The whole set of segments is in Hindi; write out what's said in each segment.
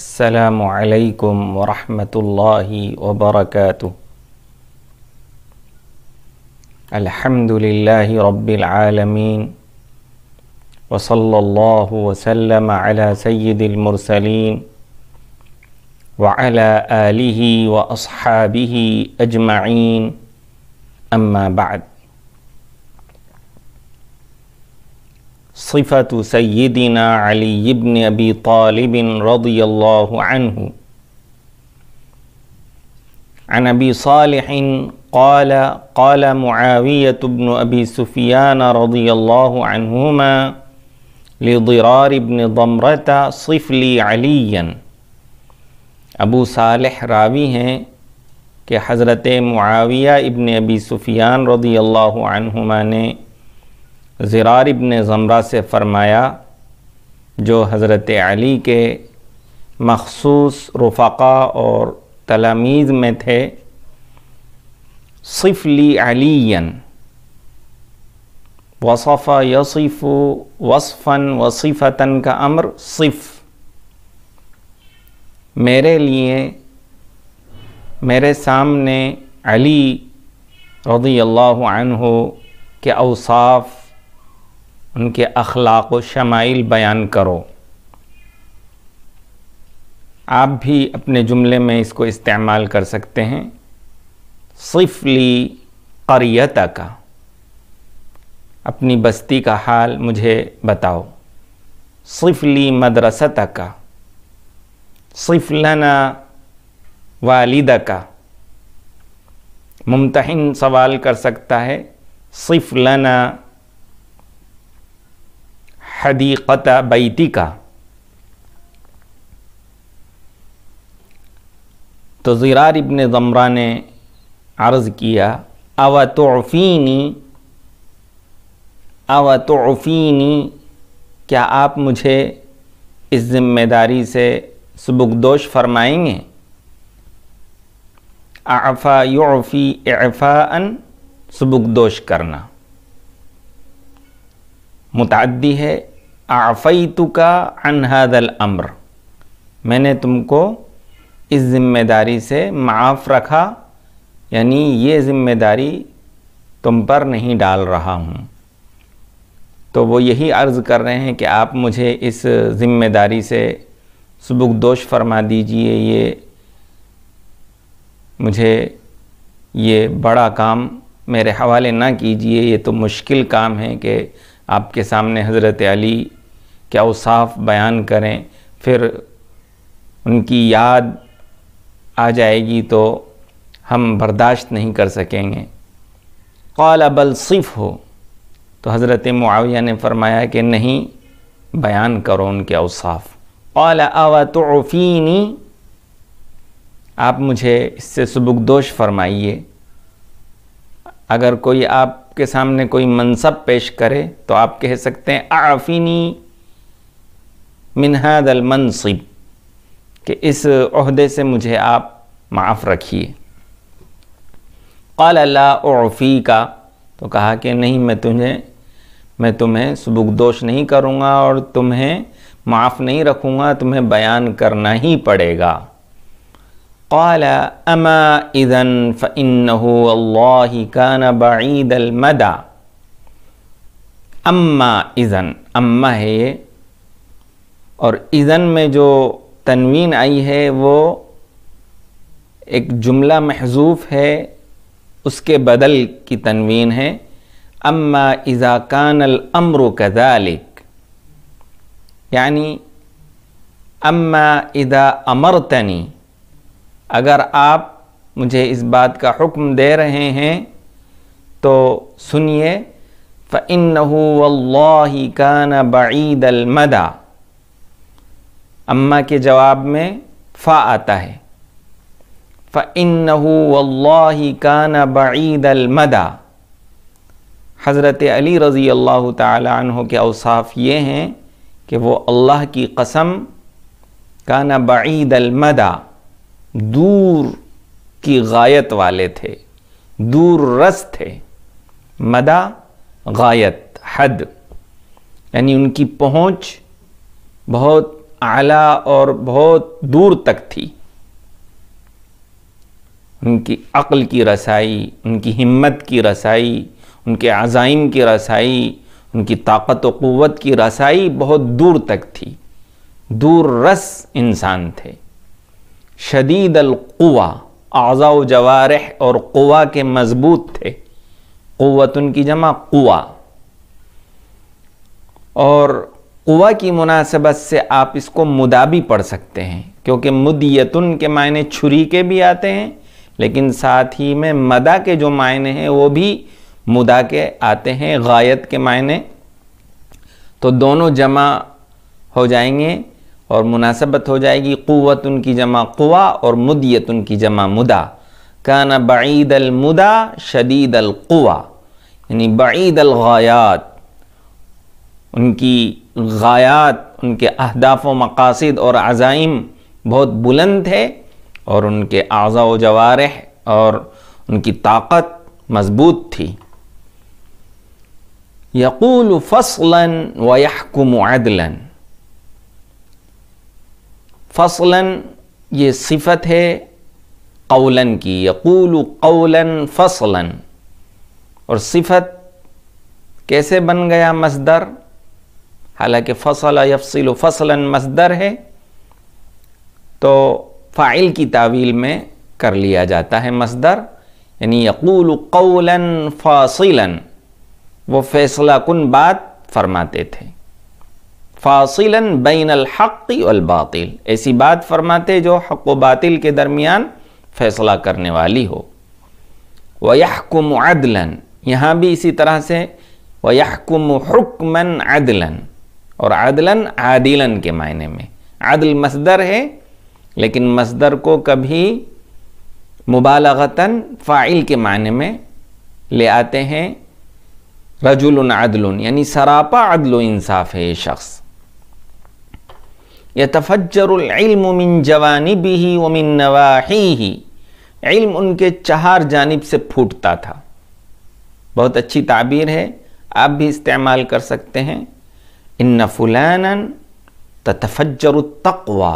السلام عليكم ورحمة الله وبركاته الحمد لله رب العالمين وصلى الله وسلم على سيد المرسلين وعلى آله وأصحابه أجمعين أما بعد صفة سيدنا علي بن أبي طالب رضي الله عنه عن أبي صالح قال قال معاوية بن أبي سفيان رضي الله عنهما لضرار بن ضمرة صف لي عليا ابو صالح راوی ہیں کہ حضرت أبي ابن رضي الله عنهما اللہ نے ज़रार इबन ज़मरा से फ़रमाया जो हज़रत अली के मखसूस रफ़ा और तलामीज़ में थे सिफली अलियन वसफ़ा यसीफ़ वसफ़न वसीफ़तन का अमर सिफ़ मेरे लिए मेरे सामने अली रदी अल्लाह के अवसाफ़ उनके अखलाक व शमाइल बयान करो आप भी अपने जुमले में इसको इस्तेमाल कर सकते हैं सिफली करियता का अपनी बस्ती का हाल मुझे बताओ सिफली मदरसता का सिफलना वालिदा का मुमतहन सवाल कर सकता है सिफलना हदीक़त बैती का तो ज़रार इबन ज़मरा ने अर्ज़ किया अव तोफ़ीनी अव तोफ़ीनी क्या आप मुझे इस ज़िम्मेदारी से सबकदोश फरमाएंगे आफ़ा योफ़ी एफ़ान सबकदोश करना मुतदी है आफ़ैतुका हादल अम्र मैंने तुमको इस ज़िम्मेदारी से माफ़ रखा यानी ये ज़िम्मेदारी तुम पर नहीं डाल रहा हूँ तो वो यही अर्ज़ कर रहे हैं कि आप मुझे इस ज़िम्मेदारी से दोष फरमा दीजिए ये मुझे ये बड़ा काम मेरे हवाले ना कीजिए ये तो मुश्किल काम है कि आपके सामने हज़रत अली क्या वो साफ बयान करें फिर उनकी याद आ जाएगी तो हम बर्दाश्त नहीं कर सकेंगे कौल अबल सिफ हो तो हज़रत मुआविया ने फरमाया कि नहीं बयान करो उनके अवसाफ़ कौल अवतफ़ीनी आप मुझे इससे सबकदोश फरमाइए अगर कोई आपके सामने कोई मनसब पेश करे तो आप कह सकते हैं आफ़ीनी मिनहद अलमनसिब कि इस अहदे से मुझे आप माफ़ रखिए कलाफ़ी का तो कहा कि नहीं मैं तुम्हें मैं तुम्हें सबुकदोश नहीं करूँगा और तुम्हें माफ़ नहीं रखूँगा तुम्हें बयान करना ही पड़ेगा أما إذن فإنه الله كان بعيد अम्मा इज़न अम्मा है هي और इज़न में जो तनवीन आई है वो एक जुमला महजूफ है उसके बदल की तनवीन है अम्मा इज़ाकान अमर कदालिक यानी अम्मा इदा अमरतनी अगर आप मुझे इस बात का हुक्म दे रहे हैं तो सुनिए फ़िन वल्ला कान बईदलमदा अम्मा के जवाब में फ़ा आता है फ़िनहू अल्लाह कान बईद अलमदा हज़रत अली रज़ी अल्लाह तहों के अवसाफ़ ये हैं कि वो अल्लाह की कसम काना बईद अलमदा दूर की गायत वाले थे दूर रस थे मदा गायत हद यानी उनकी पहुँच बहुत आला और बहुत दूर तक थी उनकी अक्ल की रसाई उनकी हिम्मत की रसाई उनके आज़ाइम की रसाई उनकी ताकत व क़वत की रसाई बहुत दूर तक थी दूर रस इंसान थे शदीद अलवा अज़ा जवारह और कुआ के मज़बूत थे क़वत उनकी जमा कुआ और कुवा की मुनासिबत से आप इसको मुदा भी पढ़ सकते हैं क्योंकि मुदयतुन के मायने छुरी के भी आते हैं लेकिन साथ ही में मदा के जो मायने हैं वो भी मुदा के आते हैं गायत के मायने तो दोनों जमा हो जाएंगे और मुनासबत हो जाएगी क़वत उनकी जमा कुआ और मुदयत उनकी जमा मुदा काना बईद अलमुदा शदीद अलकुआ यानी बईद अलगायात उनकी गायात उनके अहदाफ व मकासद और अज़ाइम बहुत बुलंद है और उनके आज़ा व जवारह और उनकी ताकत मजबूत थी यकूल फसलन व यहकुम अदलन फसलन ये सिफत है कौलन की यकूल कौलन फसलन और सिफत कैसे बन गया मज़दर हालांकि फसल यफसिल फसलन मज़दर है तो फ़ाइल की तावील में कर लिया जाता है मज़दर यानी यकूल कौलन फासिलन वो फैसला कन बात फरमाते थे फासिलन बैन हक़ ऐसी बात फरमाते जो हक व बातिल के दरमियान फ़ैसला करने वाली हो वयहकुम अदलन यहाँ भी इसी तरह से वयहकुम हुक्मन अदलन और अदलन आदिलन के मायने में अदल मसदर है लेकिन मसदर को कभी मुबालगतन फ़ाइल के मायने में ले आते हैं रजुल अदल यानी सरापा अदल इंसाफ है ये शख्स यह तफजरमिन जवानी भी उमिन नवाही ही इल्म उनके चार जानब से फूटता था बहुत अच्छी ताबीर है आप भी इस्तेमाल कर सकते हैं इन फुलानन तफजर तकवा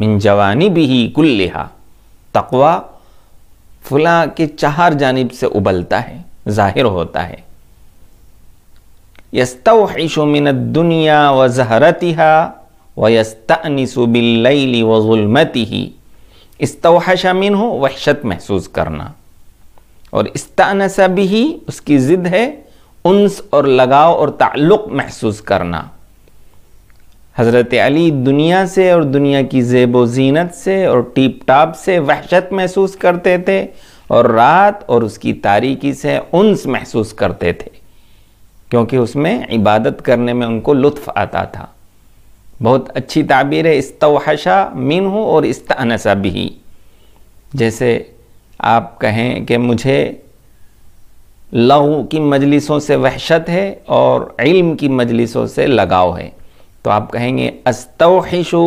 मिन जवानी भी ही लिहा तकवा फुला के चार जानब से उबलता है ज़ाहिर होता है यस्तवहिशु मिन दुनिया व हा व यस्तनिसु बिल्लैली व ज़ुल्मतिही इस्तवहशा मिन हो वहशत महसूस करना और इस्तानसा भी उसकी ज़िद है उन्स और लगाव और ताल्लुक़ महसूस करना हज़रत अली दुनिया से और दुनिया की जेब व जीनत से और टीप टाप से वहशत महसूस करते थे और रात और उसकी तारीकी से उन्स महसूस करते थे क्योंकि उसमें इबादत करने में उनको लुत्फ़ आता था बहुत अच्छी ताबीर है इस्तवहशा मीन हो और इस्तानसा भी जैसे आप कहें कि मुझे लहू की मजलिसों से वहशत है और इल्म की मजलिसों से लगाव है तो आप कहेंगे अस्तविशु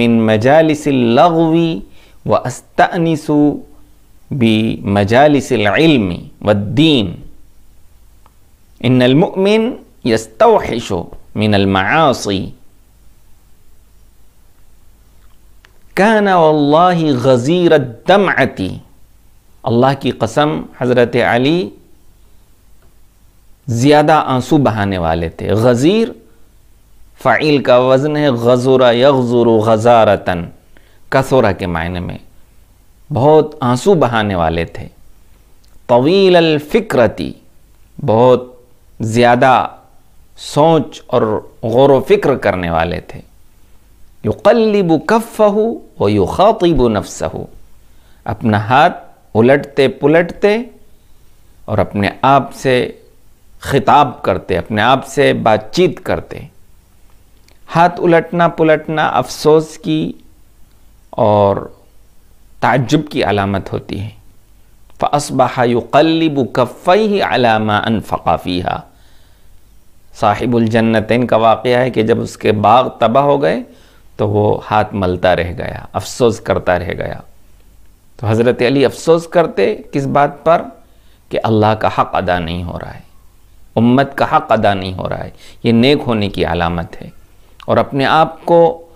मिन मजालिस लगवी व अस्तनिसु बी मजालिस इल्मी व दीन इनमिन यस्तविशु मिन अलमासी कान वल्लाह गज़ीर दमअती अल्लाह की कसम हज़रत अली ज़्यादा आंसू बहाने वाले थे गज़ीर फ़ाइल का वज़न है गज़ुरा यगज़ुर गज़ारतन कसोरा के मायने में बहुत आंसू बहाने वाले थे तवील अलफ़िक्रती बहुत ज़्यादा सोच और गौर फ़िक्र करने वाले थे युकल्लिब कफ़हू व युखातिब नफ्सहू अपना हाथ उलटते पुलटते और अपने आप से खिताब करते अपने आप से बातचीत करते हाथ उलटना पुलटना अफसोस की और ताजुब की अलामत होती है फ़सबहा युकल्लिब कफ़ई अलामा अन साहिबुलजन्नतिन का वाक़ है कि जब उसके बाग तबाह हो गए तो वो हाथ मलता रह गया अफसोस करता रह गया तो हज़रत अली अफसोस करते किस बात पर कि अल्लाह का हक़ अदा नहीं हो रहा है उम्मत का हक अदा नहीं हो रहा है ये नेक होने की अलामत है और अपने आप को